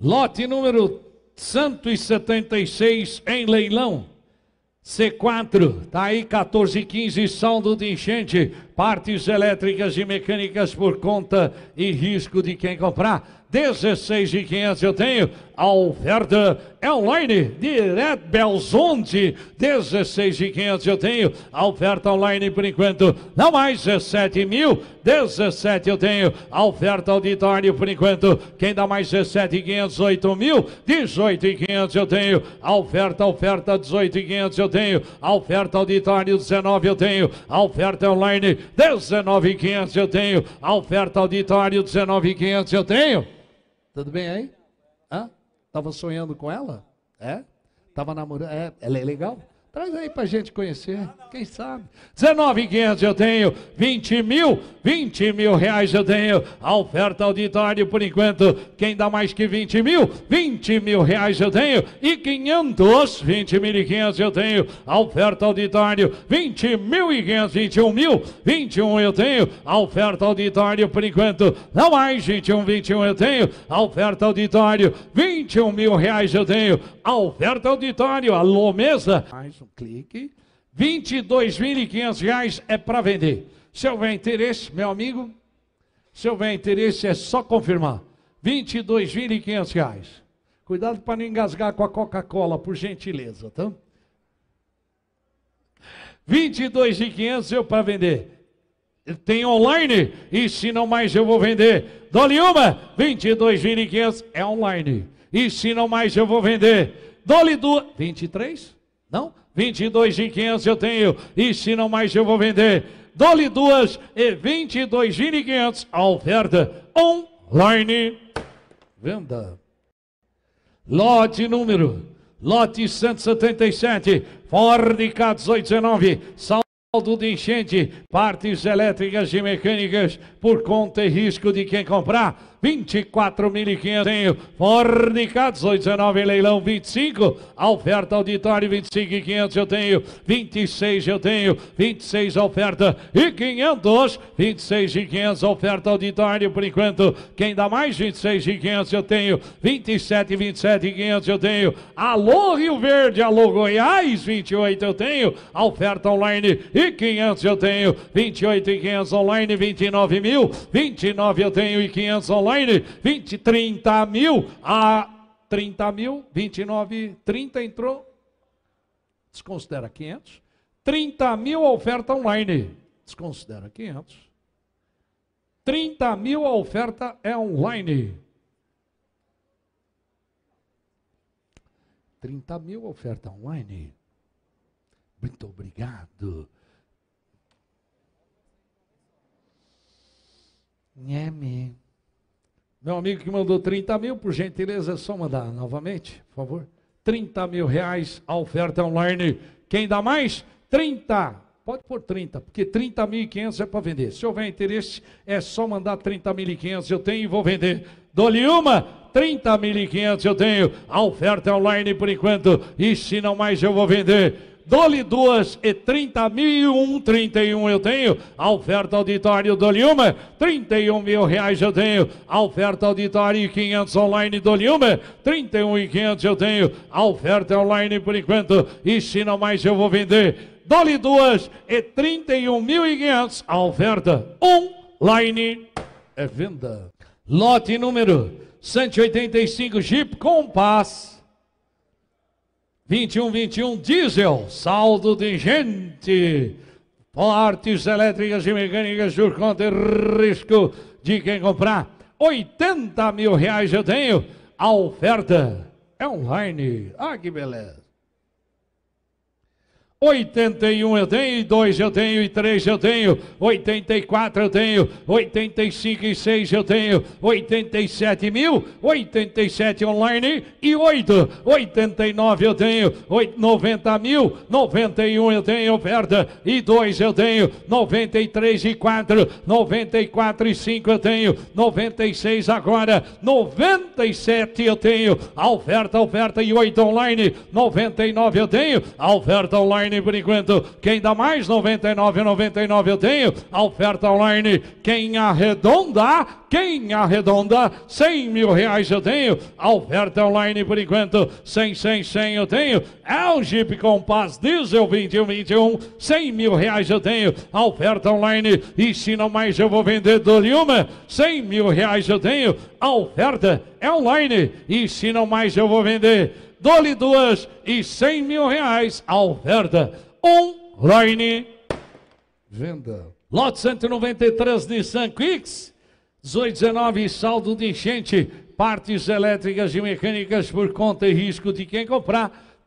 Lote número 176 em leilão. C4, tá aí 1415, saldo de enchente, Partes elétricas e mecânicas por conta e risco de quem comprar. 16.500 eu tenho. A oferta é online, direto Belzonte. 16.500 eu tenho. A oferta online por enquanto não mais 17 mil. 17 eu tenho. A oferta auditório por enquanto. Quem dá mais 17.500 e 8 mil. 18.500 eu tenho. A oferta, oferta 18.500 eu tenho. A oferta auditório 19 eu tenho. A oferta online 19,500 eu tenho. A oferta auditório, 19,500 eu tenho. Tudo bem aí? Hã? Tava sonhando com ela? É? Tava namorando? É, ela é legal? Traz aí para a gente conhecer, quem sabe. 19,500 eu tenho, 20 mil, 20 mil reais eu tenho. A oferta auditório, por enquanto, quem dá mais que 20 mil, 20 mil reais eu tenho. E 500, 20.500 eu tenho. A oferta auditório, 20 mil e 500, 21 mil, 21 eu tenho. A oferta auditório, por enquanto, não mais 21, 21 eu tenho. A oferta auditório, 21 mil reais eu tenho. A oferta auditório, alô mesa. Mais um clique. R$ 22.500 é para vender. Se houver interesse, meu amigo, se houver interesse é só confirmar. R$ 22.500. Cuidado para não engasgar com a Coca-Cola, por gentileza, tá? 22.500 eu para vender. Tem online, e se não mais eu vou vender. Dole uma, 22.500 é online. E se não mais eu vou vender. Dole duas, 23? Não? 22 de 500 eu tenho, e se não mais eu vou vender. Dole duas e 22 de 500, a oferta online. Venda. Lote número, lote 177, Ford K1819, Saldo de enchente, partes elétricas e mecânicas por conta e risco de quem comprar. 24.500. Ford Catos, 19 leilão, 25. oferta auditório, 25.500 eu tenho. 26 eu tenho. 26 oferta e 500. 26.500 oferta auditório por enquanto. Quem dá mais 26.500 eu tenho. 27, 27 eu tenho. Alô Rio Verde, alô Goiás, 28 eu tenho. oferta online e 500 eu tenho. 28.500 online, 29 mil. 29 eu tenho e 500 online online, 20, 30 mil, a 30 mil, 29, 30 entrou, desconsidera 500, 30 mil a oferta online, desconsidera 500, 30 mil a oferta é online, 30 mil a oferta online, muito obrigado. Nheme. Meu amigo que mandou 30 mil, por gentileza, é só mandar novamente, por favor. 30 mil reais a oferta online. Quem dá mais? 30. Pode pôr 30, porque 30.500 é para vender. Se houver interesse, é só mandar 30.500. Eu tenho e vou vender. Dou-lhe uma, 30.500 eu tenho. A oferta é online por enquanto. E se não mais, eu vou vender dole duas e trinta mil, um trinta e um eu tenho, a oferta auditório dole uma, trinta e um mil reais eu tenho, a oferta auditório e quinhentos online dole uma, trinta e um e quinhentos eu tenho, a oferta é online por enquanto, e se não mais eu vou vender, dole duas e trinta e um mil e quinhentos, a oferta online é venda. Lote número 185 Jeep Compass. 21, 21, diesel, saldo de gente, Partes elétricas e mecânicas por conta e risco de quem comprar. 80 mil reais eu tenho. A oferta é online. Ah, que beleza. 81 eu tenho, 2 eu tenho, e 3 eu tenho, 84 eu tenho, 85 e 6 eu tenho, 87 mil, 87 online e 8, 89 eu tenho, 90 mil, 91 eu tenho oferta e 2 eu tenho, 93 e 4, 94 e 5 eu tenho, 96 agora, 97 eu tenho, oferta, oferta e 8 online, 99 eu tenho, oferta online online por enquanto. Quem dá mais? 99,99 99 eu tenho. A oferta online. Quem arredonda? Quem arredonda? 100 mil reais eu tenho. A oferta online por enquanto. 100, 100, 100 eu tenho. É o Jeep Compass Diesel 2121. 100 mil reais eu tenho. A oferta online. E se não mais eu vou vender do Lima. 100 mil reais eu tenho. A oferta é online. E se não mais eu vou vender dou-lhe duas e cem mil reais. Alverda, online. Venda. Lote 193 Nissan Quicks, 1819 saldo de enchente, partes elétricas e mecânicas por conta e risco de quem comprar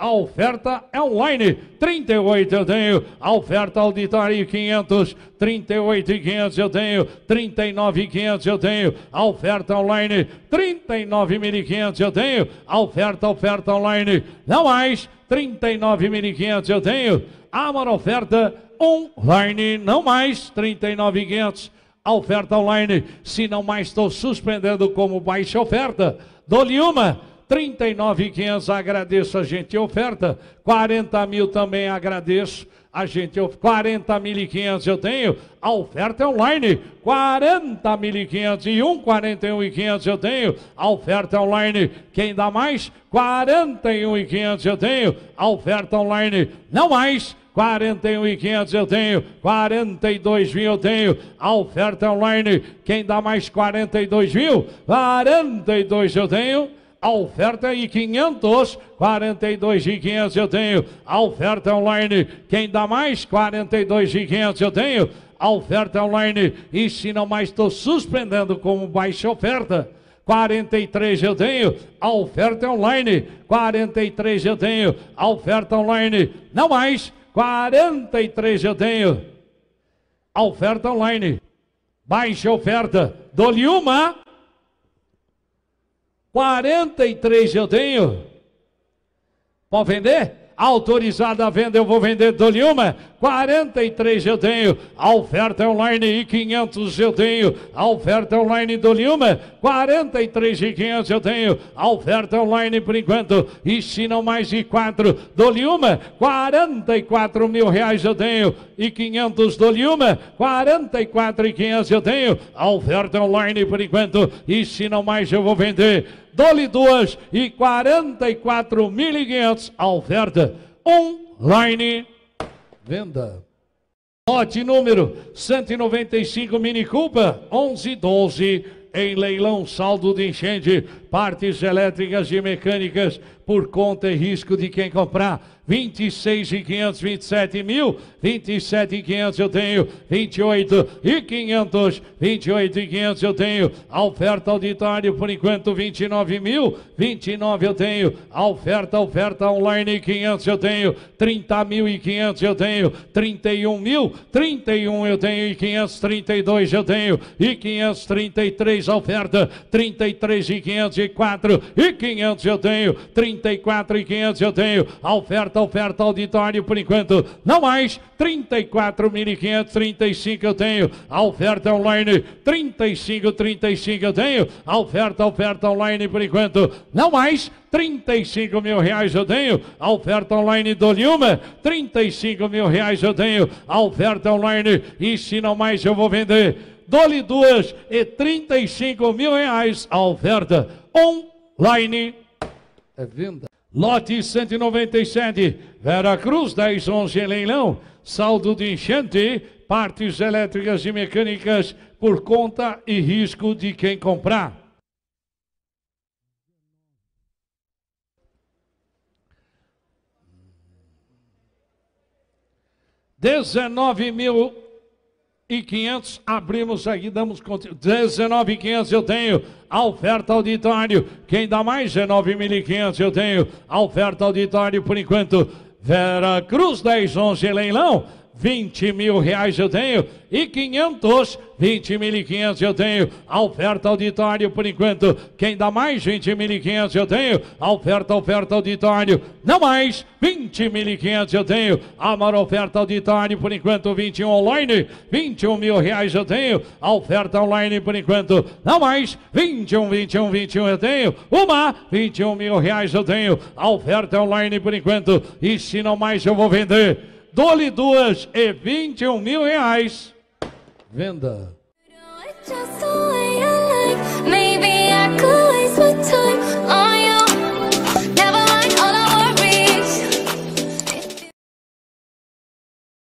a oferta é online. 38 eu tenho, a oferta auditório 500, 38 e 500 eu tenho, 39 e 500 eu tenho, a oferta online 39.500 eu tenho, a oferta, oferta online, não mais 39.500 eu tenho, a maior oferta online, não mais 39.500 a oferta online, se não mais estou suspendendo como baixa oferta, dou-lhe uma 39,500 agradeço a gente oferta, 40 mil também agradeço a gente, 40.500 eu tenho, a oferta é online, 40.500 e 1, 41.500 eu tenho, a oferta é online, quem dá mais? 41.500 eu tenho, a oferta é online, não mais, 41.500 eu tenho, 42 mil eu tenho, a oferta é online, quem dá mais 42 mil? 42 eu tenho, a oferta é em 500, 42,500 eu tenho. A oferta online, quem dá mais? 42 eu tenho. A oferta online, e se não mais estou suspendendo como baixa oferta. 43 eu tenho, a oferta online. 43 eu tenho, a oferta online. Não mais, 43 eu tenho. A oferta online. Baixa oferta. Dou-lhe uma, 43 eu tenho. Pode vender? autorizada a venda, eu vou vender, dou 43 eu tenho, a oferta é online e 500 eu tenho, a oferta é online dou-lhe 43 e 500 eu tenho, a oferta é online por enquanto, e se não mais de quatro, dou 44 mil reais eu tenho, e 500 dou-lhe 44 e 500 eu tenho, a oferta online por enquanto, e se não mais eu vou vender, dole duas e 44.500 a oferta online venda. Lote número 195 Mini Culpa 1112 em leilão saldo de enchente, partes elétricas e mecânicas por conta e risco de quem comprar. 26 e 500, mil, 27 e 500 eu tenho, 28 e 500, 28 e 500 eu tenho, a oferta auditório por enquanto 29 mil, 29 eu tenho, a oferta, oferta online 500 eu tenho, 30 mil e 500 eu tenho, 31 mil, 31 eu tenho e 532 eu tenho, e 533 a oferta, 33 e 504 e 500 eu tenho, 30 34 e 500 eu tenho. oferta, oferta, auditório, por enquanto, não mais. 34.500, 35 eu tenho. oferta é online, 35, 35 eu tenho. oferta, oferta online, por enquanto, não mais. 35 mil reais eu tenho. oferta online do Lilma, 35 mil reais eu tenho. oferta online, e se não mais eu vou vender. Dole duas e 35 mil reais a oferta online é venda. Lote 197, Veracruz 1011 em leilão, saldo de enchente, partes elétricas e mecânicas por conta e risco de quem comprar. Dezenove mil e 500, abrimos aqui, damos conta. 19.500 eu tenho, oferta auditório, quem dá mais é 9.500 eu tenho, oferta auditório por enquanto, Vera Cruz 10, 11, leilão, 20 mil reais eu tenho e 500, 20 mil e 500 eu tenho. A oferta auditório por enquanto. Quem dá mais 20 mil e 500 eu tenho. A oferta, oferta auditório. Não mais 20 mil e 500 eu tenho. A maior oferta auditório por enquanto 21 online. 21 mil reais eu tenho. A oferta online por enquanto. Não mais 21, 21, 21 eu tenho. Uma 21 mil reais eu tenho. A oferta online por enquanto. E se não mais eu vou vender. Dole duas e vinte e um mil reais. Venda.